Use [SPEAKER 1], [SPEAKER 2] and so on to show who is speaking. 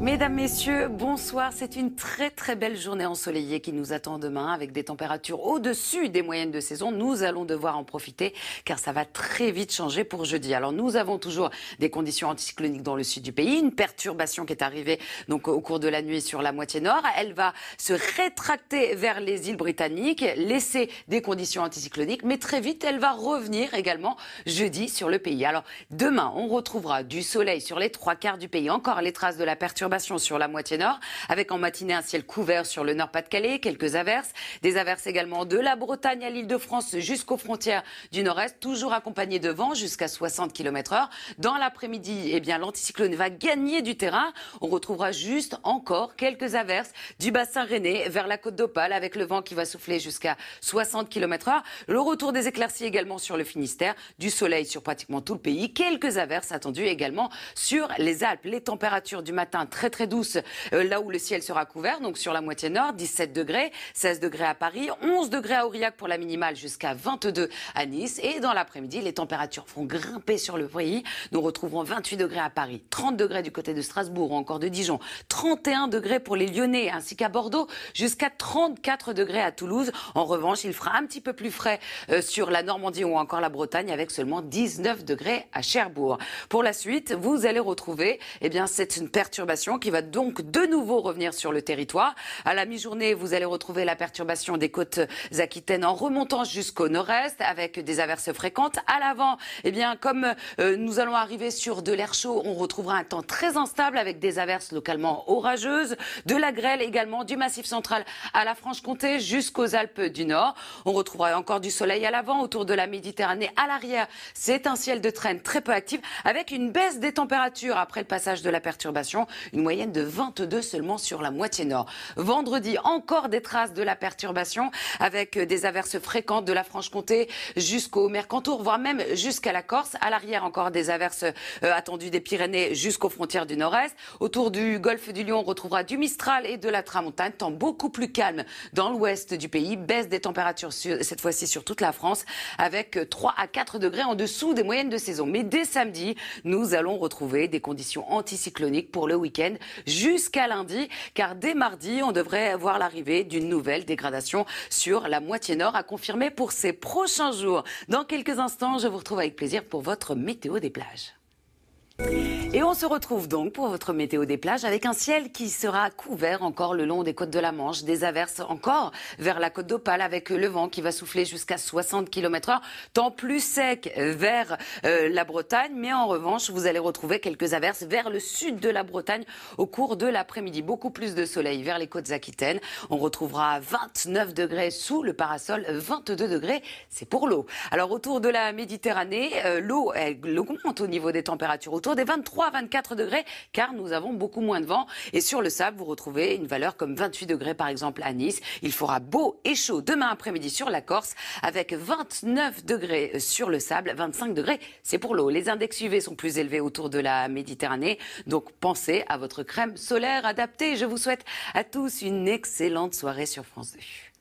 [SPEAKER 1] Mesdames, Messieurs, bonsoir. C'est une très très belle journée ensoleillée qui nous attend demain avec des températures au-dessus des moyennes de saison. Nous allons devoir en profiter car ça va très vite changer pour jeudi. Alors nous avons toujours des conditions anticycloniques dans le sud du pays, une perturbation qui est arrivée donc au cours de la nuit sur la moitié nord. Elle va se rétracter vers les îles britanniques, laisser des conditions anticycloniques, mais très vite elle va revenir également jeudi sur le pays. Alors demain, on retrouvera du soleil sur les trois quarts du pays, encore les traces de la perturbation sur la moitié nord, avec en matinée un ciel couvert sur le Nord-Pas-de-Calais, quelques averses, des averses également de la Bretagne à l'île de France jusqu'aux frontières du Nord-Est, toujours accompagnées de vent jusqu'à 60 km/h. Dans l'après-midi, eh bien l'anticyclone va gagner du terrain. On retrouvera juste encore quelques averses du bassin rennais vers la côte d'Opale, avec le vent qui va souffler jusqu'à 60 km/h. Le retour des éclaircies également sur le Finistère, du soleil sur pratiquement tout le pays, quelques averses attendues également sur les Alpes. Les températures du matin très très douce euh, là où le ciel sera couvert, donc sur la moitié nord, 17 degrés, 16 degrés à Paris, 11 degrés à Aurillac pour la minimale jusqu'à 22 à Nice. Et dans l'après-midi, les températures vont grimper sur le pays. Nous retrouverons 28 degrés à Paris, 30 degrés du côté de Strasbourg ou encore de Dijon, 31 degrés pour les Lyonnais ainsi qu'à Bordeaux, jusqu'à 34 degrés à Toulouse. En revanche, il fera un petit peu plus frais euh, sur la Normandie ou encore la Bretagne avec seulement 19 degrés à Cherbourg. Pour la suite, vous allez retrouver eh bien, c'est une perturbation qui va donc de nouveau revenir sur le territoire. À la mi-journée, vous allez retrouver la perturbation des côtes aquitaines en remontant jusqu'au nord-est avec des averses fréquentes. À l'avant, eh bien, comme euh, nous allons arriver sur de l'air chaud, on retrouvera un temps très instable avec des averses localement orageuses, de la grêle également, du massif central à la Franche-Comté jusqu'aux Alpes du Nord. On retrouvera encore du soleil à l'avant autour de la Méditerranée. À l'arrière, c'est un ciel de traîne très peu actif avec une baisse des températures après le passage de la perturbation une moyenne de 22 seulement sur la moitié nord. Vendredi, encore des traces de la perturbation avec des averses fréquentes de la Franche-Comté jusqu'au Mercantour, voire même jusqu'à la Corse. À l'arrière, encore des averses euh, attendues des Pyrénées jusqu'aux frontières du nord-est. Autour du golfe du Lion, on retrouvera du Mistral et de la Tramontagne. Temps beaucoup plus calme dans l'ouest du pays. Baisse des températures cette fois-ci sur toute la France avec 3 à 4 degrés en dessous des moyennes de saison. Mais dès samedi, nous allons retrouver des conditions anticycloniques pour le week-end jusqu'à lundi, car dès mardi, on devrait avoir l'arrivée d'une nouvelle dégradation sur la moitié nord à confirmer pour ces prochains jours. Dans quelques instants, je vous retrouve avec plaisir pour votre météo des plages. Et on se retrouve donc pour votre météo des plages avec un ciel qui sera couvert encore le long des côtes de la Manche, des averses encore vers la côte d'Opale avec le vent qui va souffler jusqu'à 60 km h temps plus sec vers euh, la Bretagne, mais en revanche vous allez retrouver quelques averses vers le sud de la Bretagne au cours de l'après-midi. Beaucoup plus de soleil vers les côtes aquitaines. On retrouvera 29 degrés sous le parasol, 22 degrés, c'est pour l'eau. Alors autour de la Méditerranée, euh, l'eau l'eau augmente au niveau des températures autour des 23-24 degrés, car nous avons beaucoup moins de vent. Et sur le sable, vous retrouvez une valeur comme 28 degrés, par exemple, à Nice. Il fera beau et chaud demain après-midi sur la Corse, avec 29 degrés sur le sable, 25 degrés, c'est pour l'eau. Les index UV sont plus élevés autour de la Méditerranée, donc pensez à votre crème solaire adaptée. Je vous souhaite à tous une excellente soirée sur France 2.